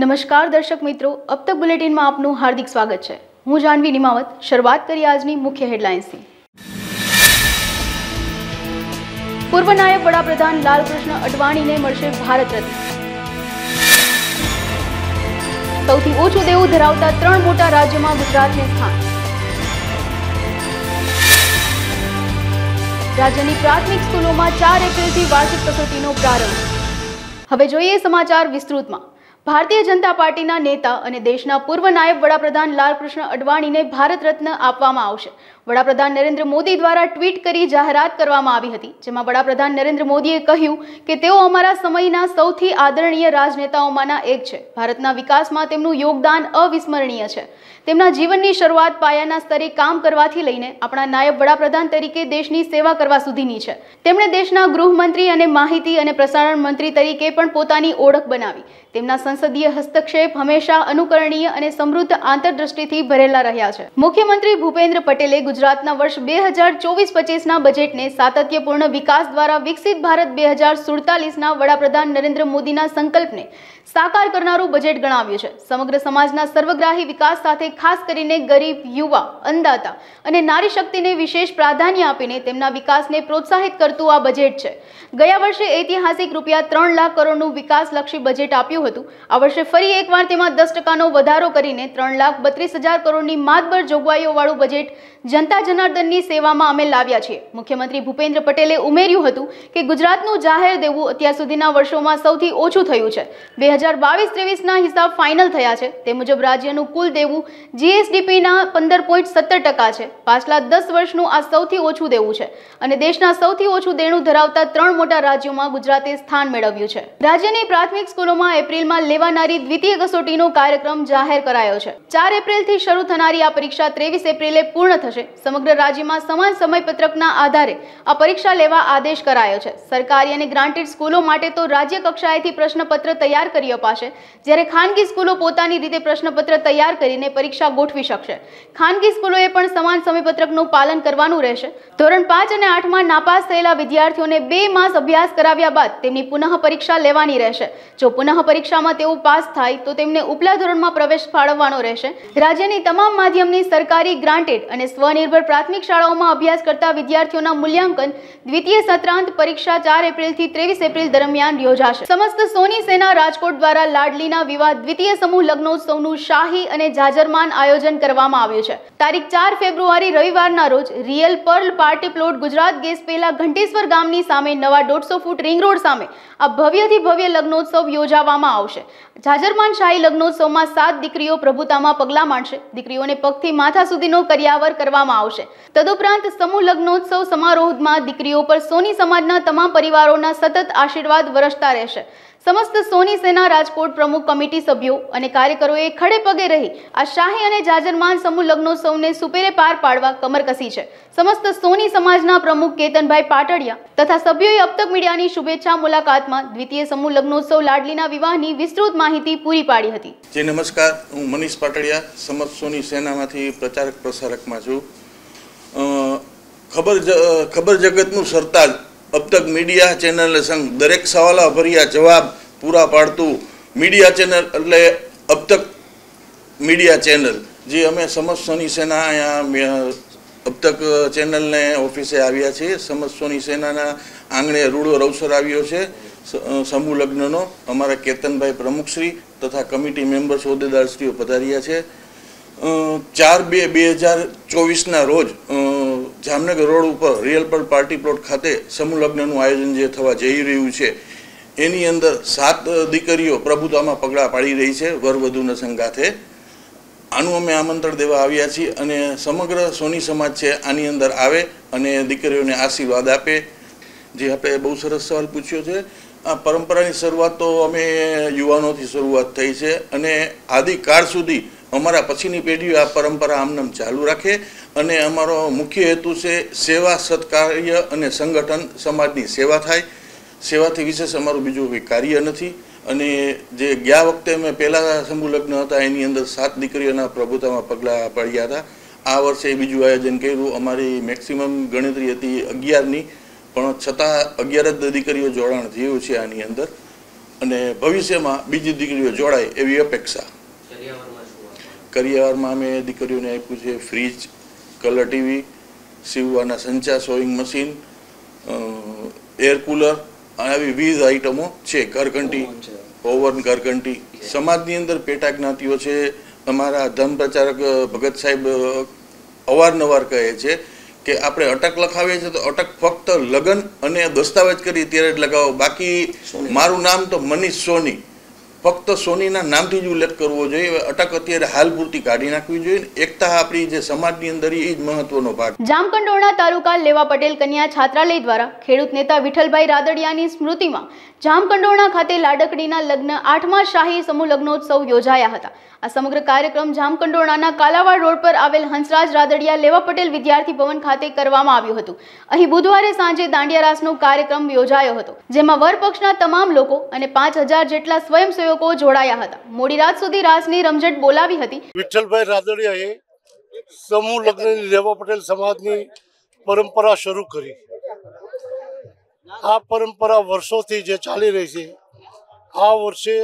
નમસ્કાર દર્શક મિત્રો અબ તક બુલેટિનમાં આપનું હાર્દિક સ્વાગત છે હું જાનવી નિમાવત શરૂઆત કરી આજની મુખ્ય હેડલાઇન્સની પૂર્વ નાયબ વડાપ્રધાન લાલકૃષ્ણ અડવાણીને મળશે ભારત રત્ન સૌથી ઓછું દેવું ધરાવતા ત્રણ મોટા રાજ્યોમાં ગુજરાતને સ્થાન રાજ્યની પ્રાથમિક સ્કૂલોમાં ચાર એપ્રિલથી વાર્ષિક કસોટીનો પ્રારંભ હવે જોઈએ સમાચાર વિસ્તૃતમાં ભારતીય જનતા પાર્ટીના નેતા અને દેશના પૂર્વ નાયબ વડાપ્રધાન લાલકૃષ્ણ અડવાણીને ભારત રત્ન આપવામાં આવશે વડાપ્રધાન નરેન્દ્ર મોદી દ્વારા ટ્વીટ કરી જાહેરાત કરવામાં આવી હતી જેમાં વડાપ્રધાન નરેન્દ્ર મોદીએ કહ્યું કે તેઓ અમારા સમયના સૌથી આદરણીય રાજનેતાઓમાંના એક છે ભારતના વિકાસમાં તેમનું યોગદાન અવિસ્મરણીય છે તેમના જીવનની શરૂઆત પાયાના સ્તરે કામ કરવાથી લઈને આપણા નાયબ વડાપ્રધાન તરીકે દેશની સેવા કરવા સુધીની છે તેમણે દેશના ગૃહમંત્રી અને માહિતી અને પ્રસારણ મંત્રી તરીકે પણ પોતાની ઓળખ બનાવી તેમના સંસદીય હસ્તક્ષેપ હંમેશા અનુકરણીય અને સમૃદ્ધ આંતરદ્રષ્ટિથી ભરેલા રહ્યા છે મુખ્યમંત્રી ભૂપેન્દ્ર પટેલે ગુજરાત ગુજરાતના વર્ષ બે હજાર ચોવીસ પચીસના બજેટને સાતત્યપૂર્ણ વિકાસ દ્વારા વિકસિત ભારત બે હજાર સુડતાલીસના વડાપ્રધાન નરેન્દ્ર મોદીના સંકલ્પને સાકાર કરનારું બજેટ ગણાવ્યું છે સમગ્ર સમાજના સર્વગ્રાહી વિકાસ સાથે ખાસ કરીને ગરીબ યુવા અંદાતા અને નારી શક્તિને વિશેષ પ્રાધાન્ય આપીને તેમના વિકાસને પ્રોત્સાહિત કરતું આ બજેટ છે ગયા વર્ષે ઐતિહાસિક રૂપિયા ત્રણ લાખ કરોડનું વિકાસલક્ષી બજેટ આપ્યું હતું આ વર્ષે ફરી એકવાર તેમાં દસ ટકાનો વધારો કરીને ત્રણ લાખ બત્રીસ હજાર કરોડની માતબર જોગવાઈઓવાળું બજેટ જનતા જનતા જનાર્દનની સેવામાં અમે લાવ્યા છીએ મુખ્યમંત્રી ભૂપેન્દ્ર પટેલે ઉમેર્યું હતું કે ગુજરાતનું જાહેર દેવું અત્યાર સુધીના વર્ષોમાં સૌથી ઓછું થયું છે બે હજાર બાવીસ ત્રેવીસના હિસાબ ફાઇનલ થયા છે તે મુજબ રાજ્યનું કુલ દેવું જીએસડીપીના પંદર પોઈન્ટ સત્તર ટકા છે પાછલા દસ વર્ષનું આ સૌથી ઓછું દેવું છે અને દેશના સૌથી ઓછું દેણું ધરાવતા ત્રણ મોટા રાજ્યોમાં ગુજરાતે સ્થાન મેળવ્યું છે રાજ્યની પ્રાથમિક સ્કૂલોમાં એપ્રિલમાં લેવાનારી દ્વિતીય કસોટીનો કાર્યક્રમ જાહેર કરાયો છે ચાર એપ્રિલથી શરૂ થનારી આ પરીક્ષા ત્રેવીસ એપ્રિલે પૂર્ણ થશે સમગ્ર રાજ્યમાં સમાન સમયપત્રકના આધારે આ પરીક્ષા લેવા આદેશ કરાયો છે સરકારી અને ગ્રાન્ટેડ સ્કૂલો માટે તો રાજ્ય કક્ષાએથી પ્રશ્નપત્ર તૈયાર કરી અપાશે જ્યારે ખાનગી સ્કૂલો પોતાની રીતે પ્રશ્નપત્ર તૈયાર કરીને પરીક્ષા ગોઠવી શકશે ખાનગી સ્કૂલોએ પણ સમાન સમયપત્રકનું પાલન કરવાનું રહેશે ધોરણ પાંચ અને આઠમાં નાપાસ થયેલા વિદ્યાર્થીઓને બે માસ અભ્યાસ કરાવ્યા બાદ તેમની પુનઃ પરીક્ષા લેવાની રહેશે જો પુનઃ પરીક્ષામાં તેઓ પાસ થાય તો તેમને ઉપલા ધોરણમાં પ્રવેશ ફાળવવાનો રહેશે રાજ્યની તમામ માધ્યમની સરકારી ગ્રાન્ટેડ અને સ્વની આત્મનિર્ભર પ્રાથમિક શાળાઓમાં અભ્યાસ કરતા વિદ્યાર્થીઓના મૂલ્યાંકન દ્વિતીય સત્રાંત પરીક્ષા ચાર એપ્રિલથી ત્રેવીસ એપ્રિલ દરમિયાન યોજાશે સમસ્ત સોની સેના રાજકોટ દ્વારા લાડલીના વિવાહ દ્વિતીય સમૂહ લગ્નોત્સવનું શાહી અને જાજરમાન આયોજન કરવામાં આવ્યું છે તારીખ ચાર ફેબ્રુઆરી રવિવારના રોજ real pearl party plot Gujarat gas પહેલા ઘંટેશ્વર ગામની સામે નવા દોઢસો ફૂટ રિંગ રોડ સામે આ ભવ્યથી ભવ્ય લગ્નોત્સવ યોજાવામાં આવશે જાજરમાન શાહી લગ્નોત્સવમાં સાત દીકરીઓ પ્રભુતામાં પગલાં માંડશે દીકરીઓને પગથી માથા સુધીનો કર્યાવર કરવામાં કરવામાં આવશે તદુપરાંત સમૂહ લગ્નોત્સવ સમારોહમાં દીકરીઓ પર સોની સમાજના તમામ પરિવારોના સતત આશીર્વાદ વરસતા રહેશે સમસ્ત સોની સેના રાજકોટ પ્રમુખ કમિટી સભ્યો અને કાર્યકરોએ ખડે પગે રહી આ શાહી અને જાજરમાન સમૂહ લગ્નોત્સવને સુપેરે પાર પાડવા કમર કસી છે સમસ્ત સોની સમાજના પ્રમુખ કેતનભાઈ પાટડિયા તથા સભ્યોએ અપતક મીડિયાની શુભેચ્છા મુલાકાતમાં દ્વિતીય સમૂહ લગ્નોત્સવ લાડલીના વિવાહની વિસ્તૃત માહિતી પૂરી પાડી હતી જે નમસ્કાર હું મનીષ પાટડિયા સમસ્ત સોની સેનામાંથી પ્રચારક પ્રસારકમાં છું ખબર ખબર જગતનું સરતાજ અબતક મીડિયા ચેનલે સંગ દરેક સવાલાભર્યા જવાબ પૂરા પાડતું મીડિયા ચેનલ એટલે અબતક મીડિયા ચેનલ જે અમે સમસ્ત સેના અહીંયા અબતક ચેનલને ઓફિસે આવ્યા છીએ સમસ્ત સેનાના આંગણે રૂડો રવસર આવ્યો છે સમૂહ લગ્નનો અમારા કેતનભાઈ પ્રમુખશ્રી તથા કમિટી મેમ્બર્સ સોદેદારશ્રીઓ પધાર્યા છે ચાર બે બે હજાર ચોવીસના રોજ જામનગર રોડ ઉપર રિયલ પર પાર્ટી પ્લોટ ખાતે સમૂહલગ્નનું આયોજન જે થવા જઈ રહ્યું છે એની અંદર સાત દીકરીઓ પ્રભુત્વમાં પગલાં પાડી રહી છે વરવધુના સંગાથે આનું અમે આમંત્રણ દેવા આવ્યા છીએ અને સમગ્ર સોની સમાજ છે આની અંદર આવે અને દીકરીઓને આશીર્વાદ આપે જે આપણે બહુ સરસ સવાલ પૂછ્યો છે આ પરંપરાની શરૂઆત તો અમે યુવાનોથી શરૂઆત થઈ છે અને આદિકાળ સુધી અમારા પછીની પેઢીઓ આ પરંપરા આમનામ ચાલુ રાખે અને અમારો મુખ્ય હેતુ છે સેવા સત્કાર્ય અને સંગઠન સમાજની સેવા થાય સેવાથી વિશેષ અમારું બીજું કોઈ કાર્ય નથી અને જે ગયા વખતે અમે પહેલાં સમૂહલગ્ન હતા એની અંદર સાત દીકરીઓના પ્રભુતામાં પગલાં પડ્યા હતા આ વર્ષે બીજું આયોજન કર્યું અમારી મેક્સિમમ ગણતરી હતી અગિયારની પણ છતાં અગિયાર જ દીકરીઓ જોડાણ થયું છે આની અંદર અને ભવિષ્યમાં બીજી દીકરીઓ જોડાય એવી અપેક્ષા કરિયાવરમાં અમે દીકરીઓને આપ્યું છે ફ્રીજ કલર ટીવી સીવવાના સંચા સોઈંગ મશીન એર કુલર આવી વિવિધ આઇટમો છે કરકંટી ઓવન કરકંટી સમાજની અંદર પેટા જ્ઞાતિઓ છે અમારા ધર્મ પ્રચારક ભગત સાહેબ અવારનવાર કહે છે કે આપણે અટક લખાવીએ છીએ તો અટક ફક્ત લગન અને દસ્તાવેજ કરી ત્યારે જ લગાવો બાકી મારું નામ તો મનીષ સોની ફક્ત સોનીના નામથી જ ઉલ્લેખ કરવો જોઈએ અટક અત્યારે હાલ પૂરતી કાઢી નાખવી જોઈએ એકતા આપણી જે સમાજની અંદર એ જ મહત્વનો ભાગ જામકંડોરણા તાલુકા લેવા પટેલ કન્યા છાત્રાલય દ્વારા ખેડૂત નેતા વિઠ્ઠલભાઈ રાદડિયાની સ્મૃતિમાં જામકંડોરણા ખાતે લાડકડીના લગ્ન આઠમા શાહી સમૂહ લગ્નોત્સવ યોજાયા હતા આ સમગ્ર કાર્યક્રમ જામકંડોરણાના કાલાવાડ રોડ પર આવેલ હંસરાજ રાદડિયા લેવા પટેલ વિદ્યાર્થી ભવન ખાતે કરવામાં આવ્યું હતું અહીં બુધવારે સાંજે દાંડિયારાસનો કાર્યક્રમ યોજાયો હતો જેમાં વરપક્ષના તમામ લોકો અને પાંચ હજાર જેટલા સ્વયંસેવક લોકો જોડાયા હતા મોડી રાત સુધી રાસની રમઝટ બોલાવી હતી વિઠ્ઠલભાઈ રાદડિયાએ સમૂહ લગ્નની રેવા પટેલ સમાજની પરંપરા શરૂ કરી આ પરંપરા વર્ષોથી જે ચાલી રહી છે આ વર્ષે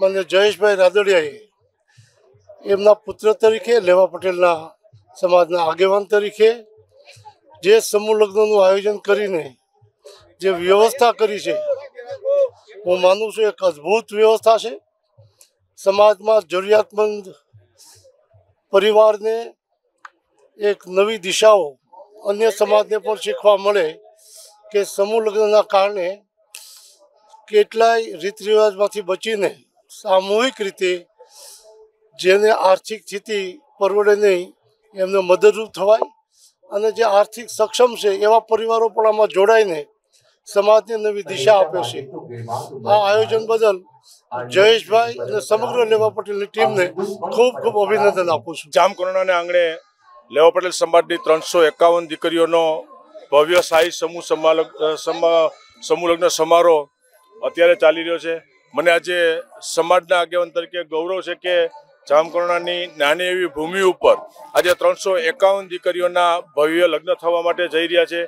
મને જયેશભાઈ રાદડિયાએ એમના પુત્ર તરીકે લેવા પટેલના સમાજના આગેવાન તરીકે જે સમૂહ લગ્નનું આયોજન કરીને જે વ્યવસ્થા કરી છે હું માનું છું એક અદ્ભુત વ્યવસ્થા છે સમાજમાં જરૂરિયાતમંદ પરિવારને એક નવી દિશાઓ અન્ય સમાજને પણ શીખવા મળે કે સમૂહ લગ્નના કારણે કેટલાય રીત રિવાજમાંથી બચીને સામૂહિક રીતે જેને આર્થિક સ્થિતિ પરવડે નહીં એમને મદદરૂપ થવાય અને જે આર્થિક સક્ષમ છે એવા પરિવારો પણ આમાં જોડાઈને સમાજની નવી દિશા આપે છે આ આયોજન બદલ જયેશભાઈ અને સમગ્ર લેવા પટેલની ટીમને ખૂબ ખૂબ અભિનંદન આપું છું જામકરણાને આંગણે લેવા પટેલ સમાજની ત્રણસો એકાવન દીકરીઓનો ભવ્ય સાહી સમૂહ સમૂહ લગ્ન સમારોહ અત્યારે ચાલી રહ્યો છે મને આજે સમાજના આગેવાન તરીકે ગૌરવ છે કે જામકરણાની નાની એવી ભૂમિ ઉપર આજે ત્રણસો એકાવન દીકરીઓના ભવ્ય લગ્ન થવા માટે જઈ રહ્યા છે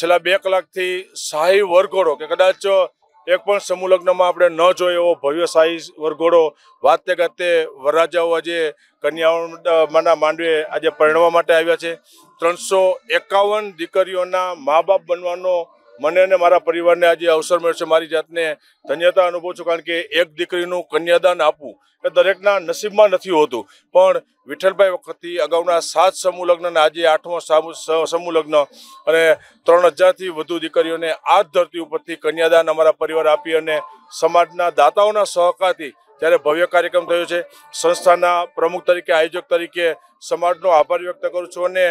છેલ્લા બે કલાકથી શાહી વરઘોડો કે કદાચ એક પણ સમૂહ લગ્નમાં આપણે ન જોઈએ એવો ભવ્ય શાહી વરઘોડો વાતે ગાતે વરરાજાઓ આજે કન્યાઓના માંડવે આજે પરણવા માટે આવ્યા છે ત્રણસો એકાવન દીકરીઓના મા બાપ બનવાનો મને અને મારા પરિવારને આજે અવસર મળ્યો છે મારી જાતને ધન્યતા અનુભવું છું કારણ કે એક દીકરીનું કન્યાદાન આપવું એ દરેકના નસીબમાં નથી હોતું પણ વિઠ્ઠલભાઈ વખતથી અગાઉના સાત સમૂહ લગ્ન અને આજે આઠમો સમૂહ લગ્ન અને ત્રણ હજારથી વધુ દીકરીઓને આ ધરતી ઉપરથી કન્યાદાન અમારા પરિવાર આપી અને સમાજના દાતાઓના સહકારથી ત્યારે ભવ્ય કાર્યક્રમ થયો છે સંસ્થાના પ્રમુખ તરીકે આયોજક તરીકે સમાજનો આભાર વ્યક્ત કરું છું અને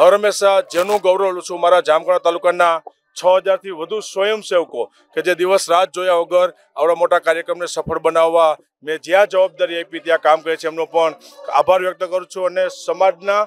હર હંમેશા જેનું ગૌરવ લઉં છું મારા જામકડા તાલુકાના છ હજારથી વધુ સ્વયંસેવકો કે જે દિવસ રાત જોયા વગર આવડા મોટા કાર્યક્રમને સફળ બનાવવા મેં જ્યાં જવાબદારી આપી ત્યાં કામ કરે છે એમનો પણ આભાર વ્યક્ત કરું છું અને સમાજના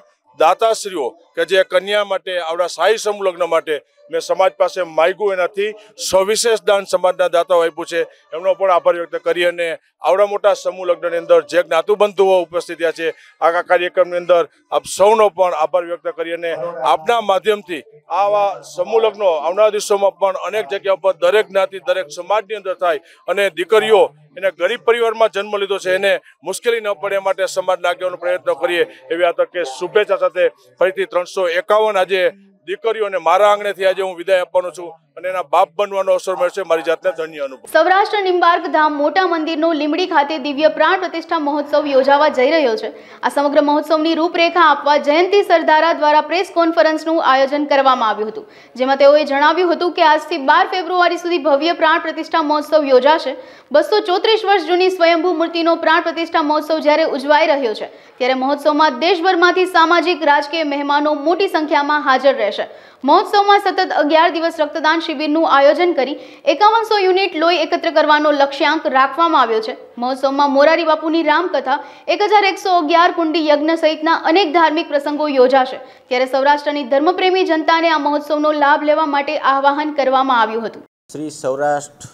દાતાશ્રીઓ કે જે કન્યા માટે આવડા સાહી સમૂહ લગ્ન માટે ને સમાજ પાસે માગ્યું એનાથી સવિશેષ દાન સમાજના દાતાઓ આપ્યું છે એમનો પણ આભાર વ્યક્ત કરી અને આવડા મોટા સમૂહ લગ્નની અંદર જે જ્ઞાતુબંધુઓ ઉપસ્થિત છે આખા કાર્યક્રમની અંદર આપ સૌનો પણ આભાર વ્યક્ત કરી અને આપના માધ્યમથી આવા સમૂહ લગ્નો આવનારા દિવસોમાં પણ અનેક જગ્યા પર દરેક જ્ઞાતિ દરેક સમાજની અંદર થાય અને દીકરીઓ એને ગરીબ પરિવારમાં જન્મ લીધો છે એને મુશ્કેલી ન પડે માટે સમાજ આગેવાનો પ્રયત્ન કરીએ એવી આ તકે શુભેચ્છા સાથે ફરીથી ત્રણસો એકાવન આજે દીકરીઓને મારા આંગણેથી આજે હું વિદાય આપવાનો છું અને એના બાપ બનવાનો અવસર મળશે મારી જાતને ધન્ય અનુભવ સૌરાષ્ટ્ર નિંબાર્ક ધામ મોટા મંદિરનો લીમડી ખાતે દિવ્ય પ્રાણ પ્રતિષ્ઠા મહોત્સવ યોજાવા જઈ રહ્યો છે આ સમગ્ર મહોત્સવની રૂપરેખા આપવા જયંતિ સરદારા દ્વારા પ્રેસ કોન્ફરન્સનું આયોજન કરવામાં આવ્યું હતું જેમાં તેઓએ જણાવ્યું હતું કે આજથી બાર ફેબ્રુઆરી સુધી ભવ્ય પ્રાણ પ્રતિષ્ઠા મહોત્સવ યોજાશે બસો ચોત્રીસ વર્ષ જૂની સ્વયંભૂ મૂર્તિનો પ્રાણ પ્રતિષ્ઠા મહોત્સવ જ્યારે ઉજવાઈ રહ્યો છે ત્યારે મહોત્સવમાં દેશભરમાંથી સામાજિક રાજકીય મહેમાનો મોટી સંખ્યામાં હાજર રહેશે મહોત્સવમાં સતત અગિયાર દિવસ રક્તદાન શિબિરનું આયોજન કરી એકાવનસો યુનિટ લોહી એકત્ર કરવાનો લક્ષ્યાંક રાખવામાં આવ્યો છે મહોત્સવમાં મોરારી બાપુની રામકથા એક હજાર એકસો અગિયાર કુંડી યજ્ઞ સહિતના અનેક ધાર્મિક પ્રસંગો યોજાશે ત્યારે સૌરાષ્ટ્રની ધર્મપ્રેમી જનતાને આ મહોત્સવનો લાભ લેવા માટે આહવાન કરવામાં આવ્યું હતું શ્રી સૌરાષ્ટ્ર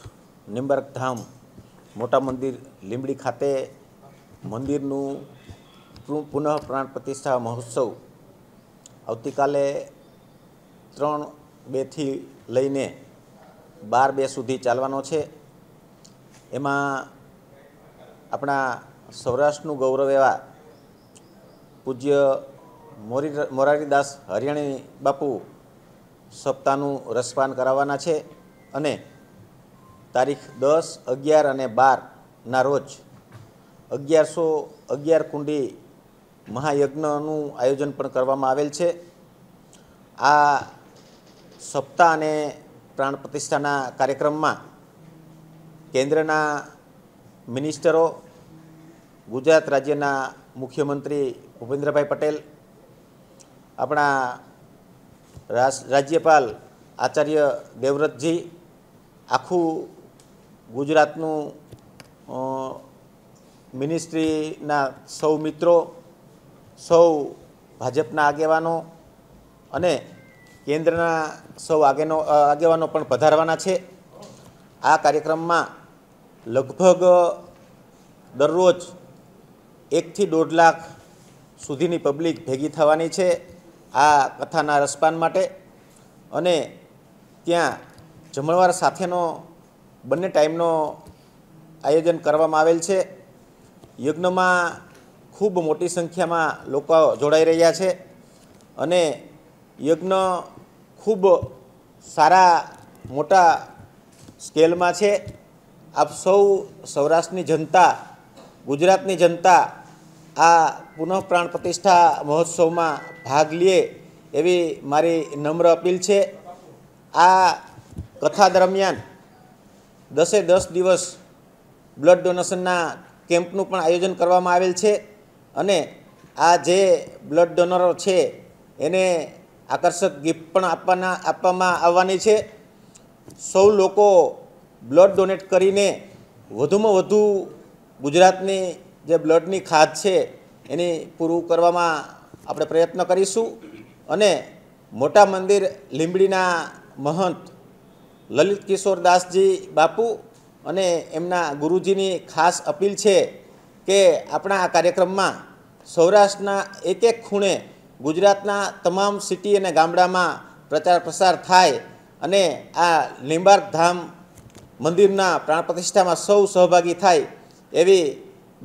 નિંબર્ક ધામ મોટા મંદિર લીંબડી ખાતે મંદિરનું પુનઃ પ્રાણ પ્રતિષ્ઠા મહોત્સવ આવતીકાલે ત્રણ બેથી લઈને બાર બે સુધી ચાલવાનો છે એમાં આપણા સૌરાષ્ટ્રનું ગૌરવ એવા પૂજ્ય મોરી મોરારીદાસ હરિયાણી બાપુ સપ્તાહનું રસપાન કરાવવાના છે અને તારીખ દસ અગિયાર અને બારના રોજ અગિયારસો અગિયાર કુંડી મહાયજ્ઞનું આયોજન પણ કરવામાં આવેલ છે આ સપ્તાહ અને પ્રાણ પ્રતિષ્ઠાના કાર્યક્રમમાં કેન્દ્રના મિનિસ્ટરો ગુજરાત રાજ્યના મુખ્યમંત્રી ભૂપેન્દ્રભાઈ પટેલ આપણા રાજ્યપાલ આચાર્ય દેવવ્રતજી આખું ગુજરાતનું મિનિસ્ટ્રીના સૌ મિત્રો સૌ ભાજપના આગેવાનો અને કેન્દ્રના સૌ આગેનો આગેવાનો પણ પધારવાના છે આ કાર્યક્રમમાં લગભગ દરરોજ એકથી દોઢ લાખ સુધીની પબ્લિક ભેગી થવાની છે આ કથાના રસપાન માટે અને ત્યાં જમણવાર સાથેનો બંને ટાઈમનો આયોજન કરવામાં આવેલ છે યજ્ઞમાં ખૂબ મોટી સંખ્યામાં લોકો જોડાઈ રહ્યા છે અને યજ્ઞ ખૂબ સારા મોટા સ્કેલમાં છે આપ સૌ સૌરાષ્ટ્રની જનતા ગુજરાતની જનતા આ પુનઃ પ્રાણ પ્રતિષ્ઠા મહોત્સવમાં ભાગ લે એવી મારી નમ્ર અપીલ છે આ કથા દરમિયાન દસે દસ દિવસ બ્લડ ડોનેશનના કેમ્પનું પણ આયોજન કરવામાં આવેલ છે અને આ જે બ્લડ ડોનરો છે એને આકર્ષક ગિફ્ટ પણ આપવાના આપવામાં આવવાની છે સૌ લોકો બ્લડ ડોનેટ કરીને વધુમાં વધુ ગુજરાતની જે બ્લડની ખાધ છે એને પૂરું કરવામાં આપણે પ્રયત્ન કરીશું અને મોટા મંદિર લીંબડીના મહંત લલિત કિશોર દાસજી બાપુ અને એમના ગુરુજીની ખાસ અપીલ છે કે આપણા આ કાર્યક્રમમાં સૌરાષ્ટ્રના એક એક ખૂણે ગુજરાતના તમામ સિટી અને ગામડામાં પ્રચાર પ્રસાર થાય અને આ લીંબાર્ક ધામ મંદિરના પ્રાણ પ્રતિષ્ઠામાં સૌ સહભાગી થાય એવી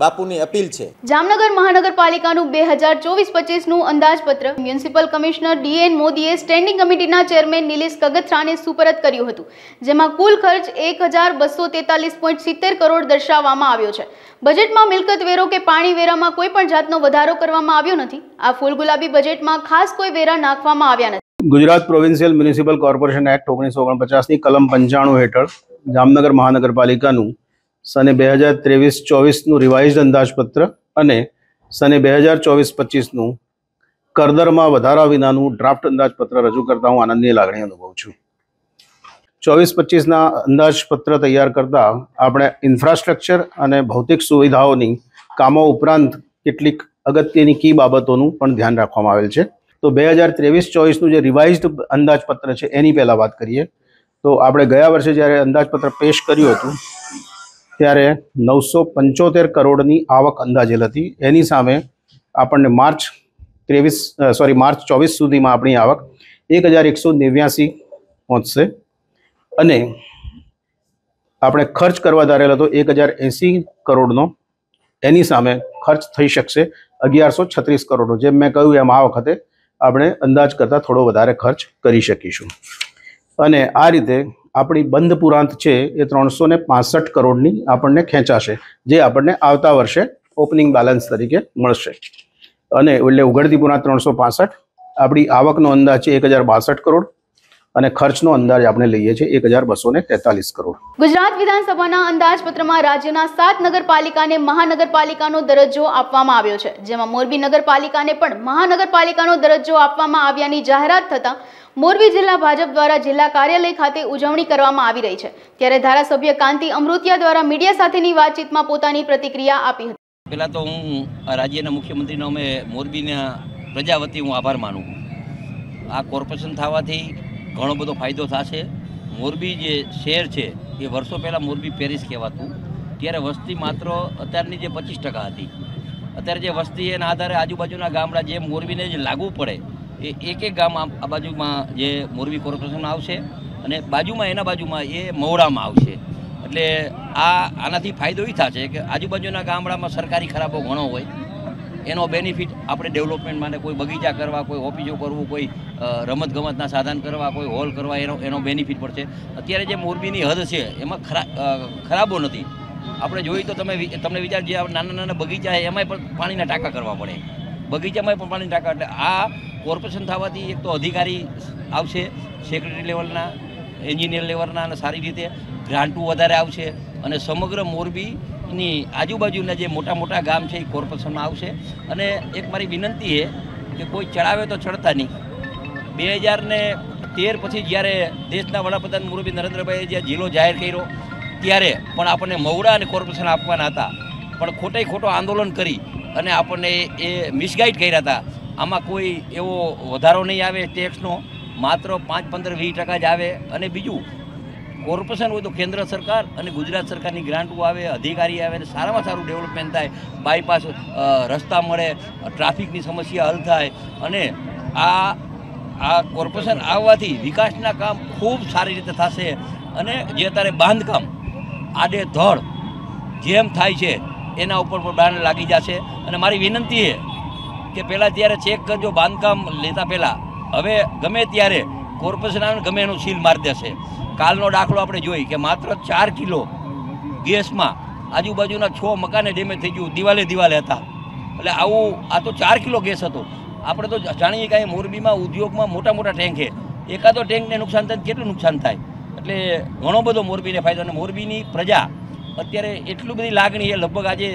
બાપુની અપીલ છે જામનગર મહાનગરપાલિકાનું બે હજાર ચોવીસ પચીસનું અંદાજપત્ર municipal commissioner D N standing કમિટીના ચેરમેન નિલેશ કગથરાને સુપરત કર્યું હતું જેમાં કુલ ખર્ચ એક હજાર બસો તેતાલીસ પોઈન્ટ સિત્તેર કરોડ દર્શાવવામાં આવ્યો છે બજેટમાં મિલકત વેરો કે પાણી વેરામાં કોઈ પણ જાતનો વધારો કરવામાં આવ્યો નથી આ ફૂલ ગુલાબી બજેટમાં ખાસ કોઈ વેરા નાખવામાં આવ્યા નથી Gujarat provincial municipal corporation act ઓગણીસો ઓગણપચાસની કલમ પંચાણું હેઠળ જામનગર મહાનગરપાલિકાનું સને બે હજાર ત્રેવીસ ચોવીસનું રિવાઇઝ્ડ અંદાજપત્ર અને સને બે હજાર ચોવીસ પચીસનું કરદરમાં વધારા વિનાનું ડ્રાફ્ટ અંદાજપત્ર રજૂ કરતા હું આનંદની લાગણી અનુભવું છું ચોવીસ પચીસના અંદાજપત્ર તૈયાર કરતા આપણે ઇન્ફ્રાસ્ટ્રક્ચર અને ભૌતિક સુવિધાઓની કામો ઉપરાંત કેટલીક અગત્યની કી બાબતોનું પણ ધ્યાન રાખવામાં આવેલ છે તો બે હજાર ત્રેવીસ ચોવીસનું જે રિવાઇઝ્ડ અંદાજપત્ર છે એની પહેલાં વાત કરીએ તો આપણે ગયા વર્ષે જ્યારે અંદાજપત્ર પેશ કર્યું હતું ત્યારે નવસો પંચોતેર કરોડની આવક અંદાજેલ હતી એની સામે આપણને માર્ચ ત્રેવીસ સોરી માર્ચ ચોવીસ સુધીમાં આપણી આવક એક હજાર એકસો નેવ્યાસી પહોંચશે અને આપણે ખર્ચ કરવા ધારેલ હતો એક હજાર એંસી કરોડનો એની સામે ખર્ચ થઈ શકશે અગિયારસો છત્રીસ કરોડનો જેમ મેં કહ્યું એમ આ વખતે આપણે અંદાજ કરતાં થોડો વધારે ખર્ચ કરી શકીશું અને આ રીતે આપણી બંધ પુરાંત છે એ ત્રણસો ને પાસઠ કરોડની આપણને ખેંચાશે જે આપણને આવતા વર્ષે ઓપનિંગ બેલેન્સ તરીકે મળશે અને એટલે ઉઘડતી પુરાંત ત્રણસો પાસઠ આપણી આવકનો અંદાજ છે એક હજાર બાસઠ કરોડ અને ખર્ચનો અંદાજ આપણે લઈએ છીએ એક હજાર બસો ને તેતાલીસ કરોડ ગુજરાત વિધાનસભાના અંદાજપત્રમાં રાજ્યના સાત નગરપાલિકાને મહાનગરપાલિકાનો દરજ્જો આપવામાં આવ્યો છે જેમાં મોરબી નગરપાલિકાને પણ મહાનગરપાલિકાનો દરજ્જો આપવામાં આવ્યાની જાહેરાત થતાં મોરબી જિલ્લા ભાજપ દ્વારા જિલ્લા કાર્યાલય ખાતે ઉજવણી કરવામાં આવી રહી છે ત્યારે ધારાસભ્ય કાંતિ અમૃતિયા દ્વારા મીડિયા સાથેની વાતચીતમાં પોતાની પ્રતિક્રિયા આપી હતી પહેલાં તો હું રાજ્યના મુખ્યમંત્રીનો અમે મોરબીના પ્રજા વતી હું આભાર માનું આ કોર્પોરેશન થવાથી ઘણો બધો ફાયદો થશે મોરબી જે શહેર છે એ વર્ષો પહેલાં મોરબી પેરિસ કહેવાતું ત્યારે વસ્તી માત્ર અત્યારની જે પચીસ ટકા હતી અત્યારે જે વસ્તી એના આધારે આજુબાજુના ગામડા જે મોરબીને જ લાગુ પડે એ એક એક ગામ આ બાજુમાં જે મોરબી કોર્પોરેશન આવશે અને બાજુમાં એના બાજુમાં એ મૌરામાં આવશે એટલે આ આનાથી ફાયદો એ થશે કે આજુબાજુના ગામડામાં સરકારી ખરાબો ઘણો હોય એનો બેનિફિટ આપણે ડેવલપમેન્ટ માટે કોઈ બગીચા કરવા કોઈ ઓફિસો કરવું કોઈ રમતગમતના સાધન કરવા કોઈ હોલ કરવા એનો એનો બેનિફિટ પડશે અત્યારે જે મોરબીની હદ છે એમાં ખરાબો નથી આપણે જોઈએ તો તમે તમને વિચાર જે નાના નાના બગીચા છે એમાંય પણ પાણીના ટાંકા કરવા પડે બગીચામાં પણ પાણી ટાંકા એટલે આ કોર્પોરેશન થવાથી એક તો અધિકારી આવશે સેક્રેટરી લેવલના એન્જિનિયર લેવલના અને સારી રીતે ગ્રાન્ટો વધારે આવશે અને સમગ્ર મોરબીની આજુબાજુના જે મોટા મોટા ગામ છે એ કોર્પોરેશનમાં આવશે અને એક મારી વિનંતી એ કે કોઈ ચડાવે તો ચડતા નહીં બે હજારને તેર પછી જ્યારે દેશના વડાપ્રધાન મોરબી નરેન્દ્રભાઈએ જ્યાં જિલ્લો જાહેર કર્યો ત્યારે પણ આપણને મવડા અને કોર્પોરેશન આપવાના હતા પણ ખોટે ખોટો આંદોલન કરી અને આપણને એ મિસગાઈડ કર્યા હતા આમાં કોઈ એવો વધારો નહીં આવે ટેક્સનો માત્ર પાંચ પંદર વીસ ટકા જ આવે અને બીજું કોર્પોરેશન હોય તો કેન્દ્ર સરકાર અને ગુજરાત સરકારની ગ્રાન્ટો આવે અધિકારી આવે અને સારામાં સારું ડેવલપમેન્ટ થાય બાયપાસ રસ્તા મળે ટ્રાફિકની સમસ્યા હલ થાય અને આ આ કોર્પોરેશન આવવાથી વિકાસના કામ ખૂબ સારી રીતે થશે અને જે અત્યારે બાંધકામ આડે ધડ જેમ થાય છે એના ઉપર પણ બાન લાગી જશે અને મારી વિનંતી એ કે પહેલાં ત્યારે ચેક કરજો બાંધકામ લેતા પહેલાં હવે ગમે ત્યારે કોર્પોરેશન આવે ગમે એનું સીલ મારી દેશે કાલનો દાખલો આપણે જોઈ કે માત્ર ચાર કિલો ગેસમાં આજુબાજુના છ મકાને ડેમેજ થઈ ગયું દિવાલે દિવાલે હતા એટલે આવું આ તો ચાર કિલો ગેસ હતો આપણે તો જાણીએ કાંઈ મોરબીમાં ઉદ્યોગમાં મોટા મોટા ટેન્ક છે એકાદો ટેન્કને નુકસાન થાય કેટલું નુકસાન થાય એટલે ઘણો બધો મોરબીને ફાયદો અને મોરબીની પ્રજા અત્યારે એટલું બધી લાગણી એ લગભગ આજે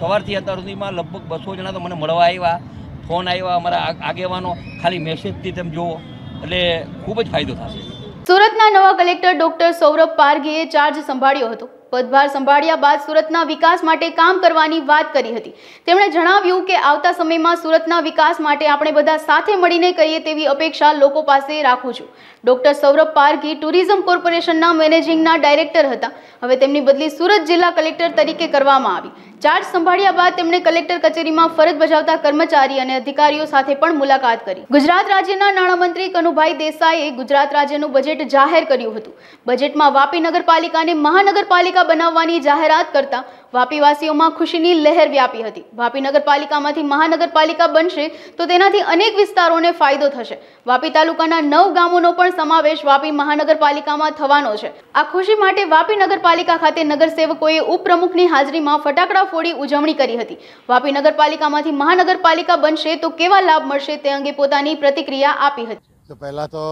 સવારથી અત્યાર સુધીમાં લગભગ બસો જણા તો મને મળવા આવ્યા ફોન આવ્યા અમારા આગેવાનો ખાલી મેસેજથી તમે જુઓ એટલે ખૂબ જ ફાયદો થશે સુરતના નવા કલેક્ટર ડોક્ટર સૌરભ પારગીએ ચાર્જ સંભાળ્યો હતો પદભાર સંભાળ્યા બાદ સુરતના વિકાસ માટે કામ કરવાની વાત કરી હતી તેમણે જણાવ્યું કે આવતા સમયમાં સુરતના વિકાસ માટે આપણે બધા સાથે મળીને કરીએ તેવી અપેક્ષા લોકો પાસે રાખું છું ડોક્ટર સૌરભ પારઘી ટુરિઝમ કોર્પોરેશનના મેનેજિંગના ડાયરેક્ટર હતા હવે તેમની બદલી સુરત જિલ્લા કલેક્ટર તરીકે કરવામાં આવી ચાર્જ સંભાળ્યા બાદ તેમણે કલેક્ટર કચેરીમાં ફરજ બજાવતા કર્મચારી અને અધિકારીઓ સાથે પણ મુલાકાત કરી ગુજરાત રાજ્યના નાણામંત્રી કનુભાઈ દેસાઈએ ગુજરાત રાજ્યનું બજેટ જાહેર કર્યું હતું બજેટમાં વાપી નગરપાલિકા અને મહાનગરપાલિકા બનાવવાની જાહેરાત કરતા વાપીવાસીઓમાં ખુશીની લહેર વ્યાપી હતી વાપી નગરપાલિકામાંથી મહાનગરપાલિકા બનશે તો તેનાથી અનેક વિસ્તારોને ફાયદો થશે વાપી તાલુકાના નવ ગામોનો પણ સમાવેશ વાપી મહાનગરપાલિકામાં થવાનો છે આ ખુશી માટે વાપી નગરપાલિકા ખાતે નગરસેવકોએ ઉપપ્રમુખની હાજરીમાં ફટાકડા ફોડી ઉજવણી કરી હતી વાપી નગરપાલિકામાંથી મહાનગરપાલિકા બનશે તો કેવા લાભ મળશે તે અંગે પોતાની પ્રતિક્રિયા આપી હતી તો તો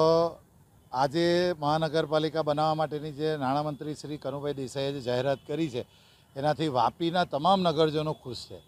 આજે મહાનગરપાલિકા બનાવવા માટેની જે નાણામંત્રી શ્રી કનુભાઈ દેસાઈએ જે જાહેરાત કરી છે એનાથી વાપીના તમામ નગરજનો ખુશ છે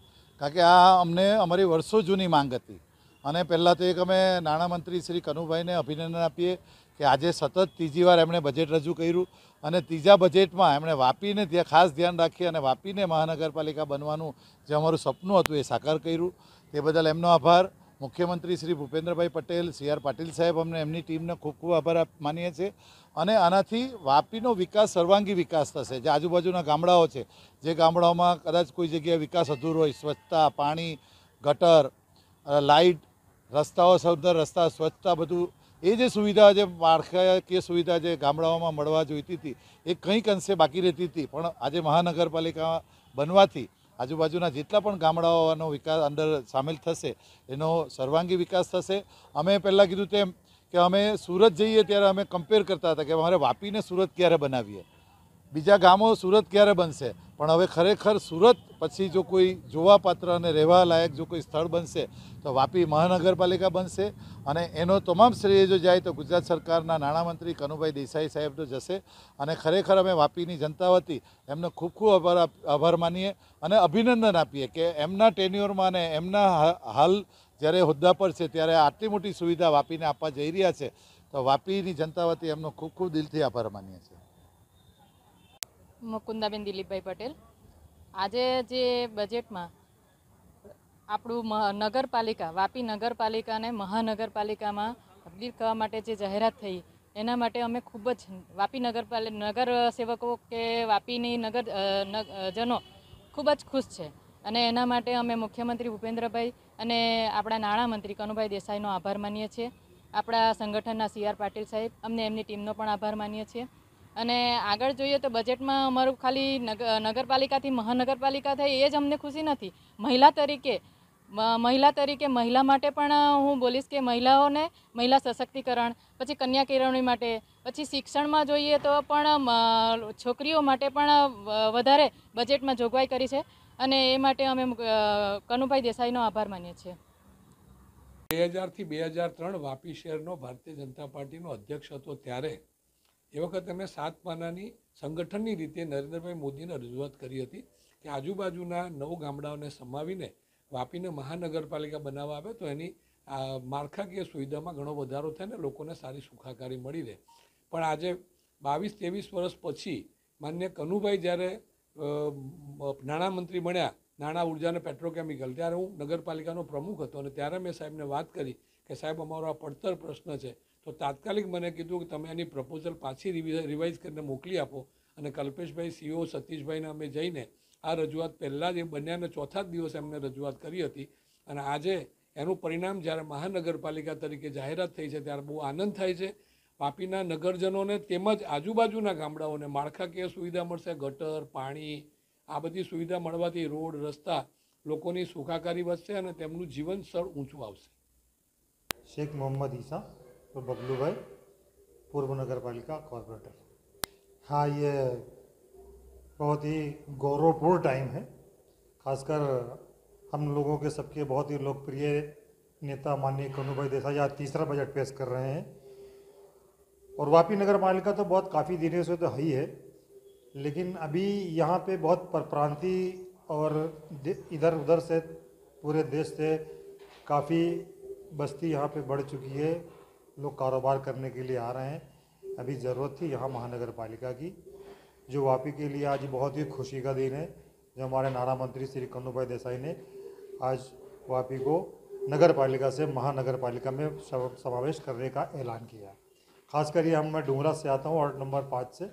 કારણ કે આ અમને અમારી વર્ષો જૂની માંગ હતી અને પહેલાં તો એક અમે નાણામંત્રી શ્રી કનુભાઈને અભિનંદન આપીએ કે આજે સતત ત્રીજી વાર એમણે બજેટ રજૂ કર્યું અને ત્રીજા બજેટમાં એમણે વાપીને ત્યાં ખાસ ધ્યાન રાખી અને વાપીને મહાનગરપાલિકા બનવાનું જે અમારું સપનું હતું એ સાકાર કર્યું તે બદલ એમનો આભાર મુખ્યમંત્રી શ્રી ભૂપેન્દ્રભાઈ પટેલ સી આર પાટીલ સાહેબ અમને એમની ટીમને ખૂબ ખૂબ આભાર માનીએ છીએ અને આનાથી વાપીનો વિકાસ સર્વાંગી વિકાસ થશે જે આજુબાજુના ગામડાઓ છે જે ગામડાઓમાં કદાચ કોઈ જગ્યાએ વિકાસ અધૂરો હોય સ્વચ્છતા પાણી ગટર લાઇટ રસ્તાઓ સુંદર રસ્તા સ્વચ્છતા બધું એ જે સુવિધા જે માળખાકીય સુવિધા જે ગામડાઓમાં મળવા જોઈતી હતી એ કંઈક અંશે બાકી રહેતી હતી પણ આજે મહાનગરપાલિકા બનવાથી આજુબાજુના જેટલા પણ ગામડાઓનો વિકાસ અંદર સામેલ થશે એનો સર્વાંગી વિકાસ થશે અમે પહેલાં કીધું તેમ કે અમે સુરત જઈએ ત્યારે અમે કમ્પેર કરતા હતા કે અમારે વાપીને સુરત ક્યારે બનાવીએ બીજા ગામો સુરત ક્યારે બનશે પણ હવે ખરેખર સુરત પછી જો કોઈ જોવાપાત્ર અને રહેવાલાયક જો કોઈ સ્થળ બનશે તો વાપી મહાનગરપાલિકા બનશે અને એનો તમામ શ્રેય જો જાય તો ગુજરાત સરકારના નાણામંત્રી કનુભાઈ દેસાઈ સાહેબ તો જશે અને ખરેખર અમે વાપીની જનતા વતી એમનો ખૂબ ખૂબ આભાર આભાર માનીએ અને અભિનંદન આપીએ કે એમના ટેન્યુરમાં અને એમના હાલ જ્યારે હોદ્દા પર છે ત્યારે આટલી મોટી સુવિધા વાપીને આપવા જઈ રહ્યા છે તો વાપીની જનતા વતી એમનો ખૂબ ખૂબ દિલથી આભાર માનીએ છીએ મુકુંદાબેન દિલીપભાઈ પટેલ આજે જે બજેટમાં આપણું મહ નગરપાલિકા વાપી નગરપાલિકાને મહાનગરપાલિકામાં તબદીલ કરવા માટે જે જાહેરાત થઈ એના માટે અમે ખૂબ જ વાપી નગરપાલિકા નગર સેવકો કે વાપીની નગર જનો ખૂબ જ ખુશ છે અને એના માટે અમે મુખ્યમંત્રી ભૂપેન્દ્રભાઈ અને આપણા નાણામંત્રી કનુભાઈ દેસાઈનો આભાર માનીએ છીએ આપણા સંગઠનના સી આર પાટીલ સાહેબ અમને એમની ટીમનો પણ આભાર માનીએ છીએ અને આગળ જોઈએ તો બજેટમાં અમારું ખાલી નગરપાલિકાથી મહાનગરપાલિકા થઈ એ જ અમને ખુશી નથી મહિલા તરીકે મહિલા તરીકે મહિલા માટે પણ હું બોલીશ કે મહિલાઓને મહિલા સશક્તિકરણ પછી કન્યા કેળવણી માટે પછી શિક્ષણમાં જોઈએ તો પણ છોકરીઓ માટે પણ વધારે બજેટમાં જોગવાઈ કરી છે અને એ માટે અમે કનુભાઈ દેસાઈનો આભાર માનીએ છીએ બે હજારથી બે હજાર ત્રણ વાપી શહેરનો ભારતીય જનતા પાર્ટીનો અધ્યક્ષ હતો ત્યારે એ વખતે અમે સાત પાનાની સંગઠનની રીતે નરેન્દ્રભાઈ મોદીને રજૂઆત કરી હતી કે આજુબાજુના નવ ગામડાઓને સમાવીને વાપીને મહાનગરપાલિકા બનાવવા આવે તો એની માળખાકીય સુવિધામાં ઘણો વધારો થાય ને લોકોને સારી સુખાકારી મળી રહે પણ આજે બાવીસ ત્રેવીસ વર્ષ પછી માન્ય કનુભાઈ જ્યારે નાણામંત્રી બન્યા નાણાં ઉર્જા અને પેટ્રોકેમિકલ ત્યારે હું નગરપાલિકાનો પ્રમુખ હતો અને ત્યારે મેં સાહેબને વાત કરી કે સાહેબ અમારો આ પડતર પ્રશ્ન છે તો તાત્કાલિક મને કીધું કે તમે એની પ્રપોઝલ પાછી રિવાઇઝ કરીને મોકલી આપો અને કલ્પેશભાઈ સીઓ e સતીશભાઈને અમે જઈને આ રજૂઆત પહેલાં જ એ બંનેના ચોથા જ દિવસે એમને રજૂઆત કરી હતી અને આજે એનું પરિણામ જ્યારે મહાનગરપાલિકા તરીકે જાહેરાત થઈ છે ત્યારે બહુ આનંદ થાય છે વાપીના નગરજનોને તેમજ આજુબાજુના ગામડાઓને માળખાકીય સુવિધા મળશે ગટર પાણી આ બધી સુવિધા મળવાથી રોડ રસ્તા લોકોની સુખાકારી વધશે અને તેમનું જીવન સ્તર ઊંચું આવશે શેખ મોહમ્મદ ઈસા तो बबलू भाई पूर्व नगर पालिका कॉरपोरेटर हाँ ये बहुत ही गौरवपूर्ण टाइम है खासकर हम लोगों के सबके बहुत ही लोकप्रिय नेता माननीय कन्नू भाई देसाई आज तीसरा बजट पेश कर रहे हैं और वापी नगर पालिका तो बहुत काफ़ी दिनों से तो है ही है लेकिन अभी यहाँ पे बहुत परप्रांति और इधर उधर से पूरे देश से काफ़ी बस्ती यहाँ पे बढ़ चुकी है लोग कारोबार करने के लिए आ रहे हैं अभी ज़रूरत थी यहाँ महानगर पालिका की जो वापी के लिए आज बहुत ही खुशी का दिन है जो हमारे नारा मंत्री श्री कन्नू भाई देसाई ने आज वापी को नगर पालिका से महानगर पालिका में समावेश करने का ऐलान किया खास ये हम मैं डूंगरा से आता हूँ वार्ड नंबर पाँच से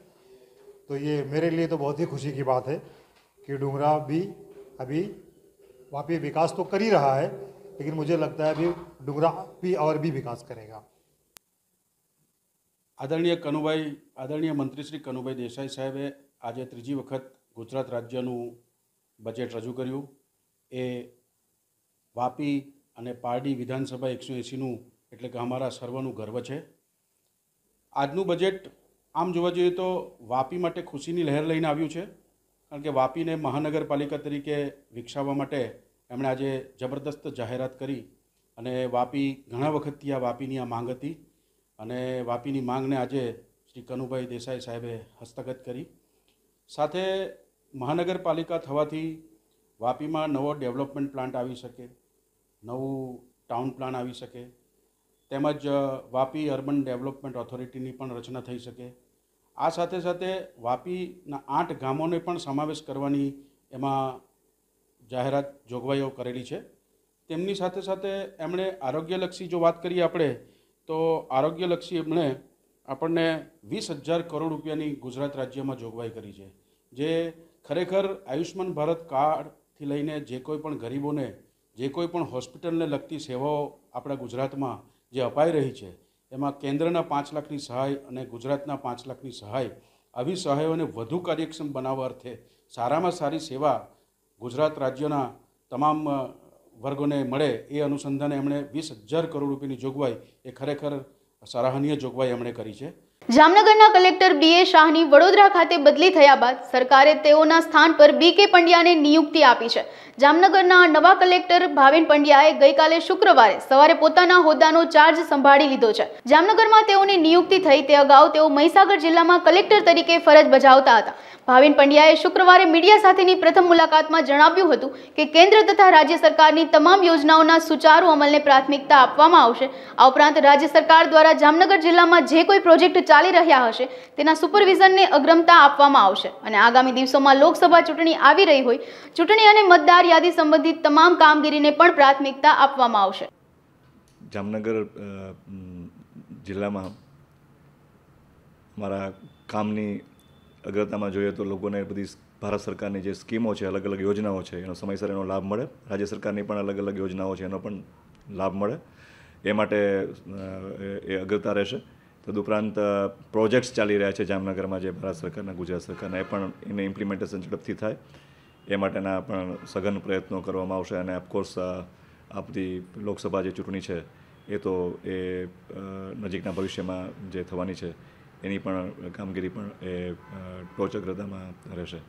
तो ये मेरे लिए तो बहुत ही खुशी की बात है कि डूंगरा भी अभी वापी विकास तो कर ही रहा है लेकिन मुझे लगता है अभी डूंगरा भी और भी विकास करेगा આદરણીય કનુભાઈ આદરણીય મંત્રી શ્રી કનુભાઈ દેસાઈ સાહેબે આજે ત્રીજી વખત ગુજરાત રાજ્યનું બજેટ રજૂ કર્યું એ વાપી અને પારડી વિધાનસભા એકસો એંસીનું એટલે કે અમારા સર્વનું ગર્વ છે આજનું બજેટ આમ જોવા જઈએ તો વાપી માટે ખુશીની લહેર લઈને આવ્યું છે કારણ કે વાપીને મહાનગરપાલિકા તરીકે વિકસાવવા માટે એમણે આજે જબરદસ્ત જાહેરાત કરી અને વાપી ઘણા વખતથી આ વાપીની આ માંગ હતી અને વાપીની માંગને આજે શ્રી કનુભાઈ દેસાઈ સાહેબે હસ્તગત કરી સાથે મહાનગરપાલિકા થવાથી વાપીમાં નવો ડેવલપમેન્ટ પ્લાન્ટ આવી શકે નવું ટાઉન પ્લાન આવી શકે તેમજ વાપી અર્બન ડેવલપમેન્ટ ઓથોરિટીની પણ રચના થઈ શકે આ સાથે સાથે વાપીના આઠ ગામોને પણ સમાવેશ કરવાની એમાં જાહેરાત જોગવાઈઓ કરેલી છે તેમની સાથે સાથે એમણે આરોગ્યલક્ષી જો વાત કરીએ આપણે તો આરોગ્યલક્ષી એમણે આપણને વીસ હજાર કરોડ રૂપિયાની ગુજરાત રાજ્યમાં જોગવાઈ કરી છે જે ખરેખર આયુષ્માન ભારત કાર્ડથી લઈને જે કોઈ પણ ગરીબોને જે કોઈ પણ હોસ્પિટલને લગતી સેવાઓ આપણા ગુજરાતમાં જે અપાઈ રહી છે એમાં કેન્દ્રના પાંચ લાખની સહાય અને ગુજરાતના પાંચ લાખની સહાય આવી સહાયોને વધુ કાર્યક્ષમ બનાવવા અર્થે સારામાં સારી સેવા ગુજરાત રાજ્યના તમામ વર્ગોને મળે એ અનુસંધાને એમણે વીસ હજાર કરોડ રૂપિયાની જોગવાઈ એ ખરેખર સરાહનીય જોગવાઈ એમણે કરી છે જામનગરના કલેક્ટર બી એ શાહની વડોદરા ખાતે બદલી થયા બાદ સરકારે તેઓના સ્થાન પર બી કે પંડ્યાને નિયુક્તિ આપી છે જામનગરના નવા કલેક્ટર ભાવિન પંડ્યાએ ગઈકાલે શુક્રવારે સવારે પોતાના હોદ્દાનો ચાર્જ સંભાળી લીધો છે જામનગરમાં તેઓની નિયુક્તિ થઈ તે અગાઉ તેઓ મહીસાગર જિલ્લામાં કલેક્ટર તરીકે ફરજ બજાવતા હતા ભાવિન પંડ્યાએ શુક્રવારે મીડિયા સાથેની પ્રથમ મુલાકાતમાં જણાવ્યું હતું કે કેન્દ્ર તથા રાજ્ય સરકારની તમામ યોજનાઓના સુચારુ અમલને પ્રાથમિકતા આપવામાં આવશે આ ઉપરાંત રાજ્ય સરકાર દ્વારા જામનગર જિલ્લામાં જે કોઈ પ્રોજેક્ટ ચાલી રહ્યા હશે તેના સુપરવિઝનને અગ્રમતા આપવામાં આવશે અને આગામી દિવસોમાં લોકસભા ચૂંટણી આવી રહી હોય ચૂંટણી અને મતદાર યાદી સંબંધિત તમામ કામગીરીને પણ પ્રાથમિકતા આપવામાં આવશે જામનગર જિલ્લામાં મારા કામની અગ્રતામાં જોઈએ તો લોકોને બધી ભારત સરકારની જે સ્કીમો છે અલગ અલગ યોજનાઓ છે એનો સમયસર એનો લાભ મળે રાજ્ય સરકારની પણ અલગ અલગ યોજનાઓ છે એનો પણ લાભ મળે એ માટે એ અગ્રતા રહેશે તદુપરાંત પ્રોજેક્ટ્સ ચાલી રહ્યા છે જામનગરમાં જે ભારત સરકારના ગુજરાત સરકારના એ પણ એને ઇમ્પ્લિમેન્ટેશન ઝડપથી થાય એ માટેના પણ સઘન પ્રયત્નો કરવામાં આવશે અને ઓફકોર્સ આ બધી લોકસભા જે ચૂંટણી છે એ તો એ નજીકના ભવિષ્યમાં જે થવાની છે એની પણ કામગીરી પણ એ ટોચ અગ્રતામાં રહેશે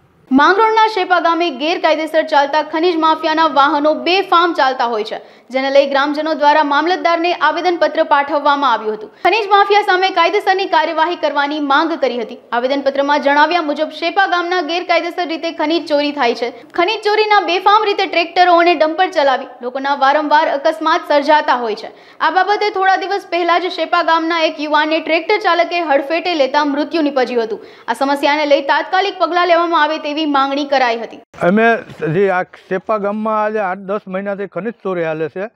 માંગરોળના શેપા ગામે ગેરકાયદેસર ચાલતા ખનીજ માફિયાના વાહનો બેફામ ચાલતા હોય છે જેને લઈ ગ્રામજનો દ્વારા મામલતદારને આવેદનપત્ર પાઠવવામાં આવ્યું હતું ખનીજ માફિયા સામે કાયદેસરની કાર્યવાહી કરવાની માંગ કરી હતી આવેદનપત્રમાં જણાવ્યા મુજબ શેપા ગામના ગેરકાયદેસર રીતે ખનીજ ચોરી થાય છે ખનીજ ચોરીના બેફામ રીતે ટ્રેક્ટરો અને ડમ્પર ચલાવી લોકોના વારંવાર અકસ્માત સર્જાતા હોય છે આ બાબતે થોડા દિવસ પહેલા જ શેપા ગામના એક યુવાનને ટ્રેક્ટર ચાલકે હડફેટે લેતા મૃત્યુ નીપજ્યું હતું આ સમસ્યાને લઈ તાત્કાલિક પગલાં લેવામાં આવે તે તેવી માંગણી કરાઈ હતી અમે જે આ સેપા ગામમાં આજે આઠ દસ મહિનાથી ખનિજ ચોરી હાલે છે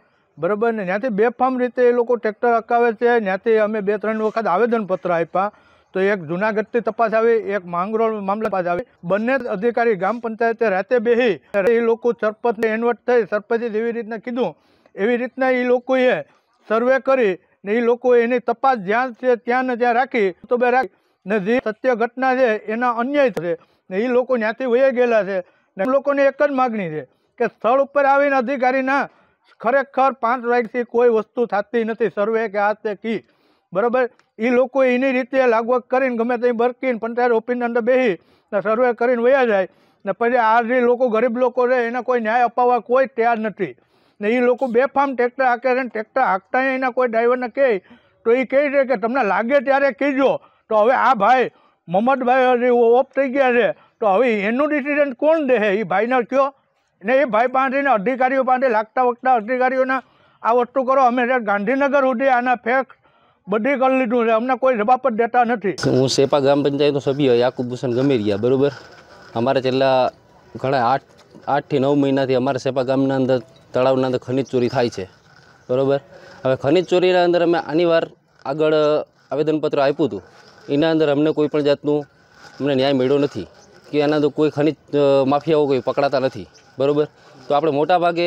બરાબર ને ત્યાંથી બેફામ રીતે એ લોકો ટ્રેક્ટર અકાવે છે ત્યાંથી અમે બે ત્રણ વખત આવેદનપત્ર આપ્યા તો એક જુનાગઢથી તપાસ આવી એક માંગરોળ મામલે તપાસ આવી બંને અધિકારી ગ્રામ પંચાયતે રાતે બેહી એ લોકો સરપંચને એન્વર્ટ થઈ સરપંચે જેવી રીતના કીધું એવી રીતના એ લોકોએ સર્વે કરી ને એ લોકો એની તપાસ જ્યાં છે ત્યાં ને ત્યાં રાખી તો બે રાખી ને જે સત્ય ઘટના છે એના અન્યાય થશે ને એ લોકો ત્યાંથી વહી ગયેલા છે ને લોકોને એક જ માગણી છે કે સ્થળ ઉપર આવીને અધિકારીના ખરેખર પાંચ લાઇટથી કોઈ વસ્તુ થતી નથી સર્વે કે આ તે કી બરાબર એ લોકો એની રીતે લાગવગ કરીને ગમે ત્યાં બરકીને પંચાયત ઓફિસની અંદર બેસી ને સર્વે કરીને વયા જાય ને પછી આ જે લોકો ગરીબ લોકો છે એને કોઈ ન્યાય અપાવવા કોઈ તૈયાર નથી ને એ લોકો બેફામ ટ્રેક્ટર હાકે છે ટ્રેક્ટર હાંકતા એના કોઈ ડ્રાઈવરને કહે તો એ કહે છે કે તમને લાગે ત્યારે કહેજો તો હવે આ ભાઈ મમદભાઈ ઓફ થઈ ગયા છે તો હવે એનું ડિસિઝન કોણ દે એ ભાઈને કયો ને એ ભાઈ પાસેને અધિકારીઓ પાસે લાગતા વખતા અધિકારીઓના આ વસ્તુ કરો અમે ગાંધીનગર સુધી આના ફેક બધી કરી લીધું છે અમને કોઈ જવાબ જ દેતા નથી હું સેપા ગ્રામ પંચાયતનો સભ્ય યાકુબ ભૂષણ ગમેરિયા બરાબર અમારે છેલ્લા ઘણા આઠ આઠથી નવ મહિનાથી અમારા સેપા ગામના અંદર તળાવના અંદર ખનિજ ચોરી થાય છે બરાબર હવે ખનિજ ચોરીના અંદર અમે આની વાર આગળ આવેદનપત્ર આપ્યું હતું એના અંદર અમને કોઈ પણ જાતનું અમને ન્યાય મળ્યો નથી કે એના અંદર કોઈ ખનિજ માફિયાઓ કોઈ પકડાતા નથી બરાબર તો આપણે મોટાભાગે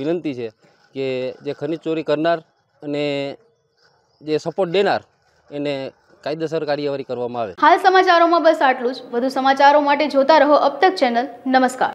વિનંતી છે કે જે ખનિજ ચોરી કરનાર અને જે સપોર્ટ દેનાર એને કાયદેસર કાર્યવાહી કરવામાં આવે હાલ સમાચારોમાં બસ આટલું જ વધુ સમાચારો માટે જોતા રહો અપતક ચેનલ નમસ્કાર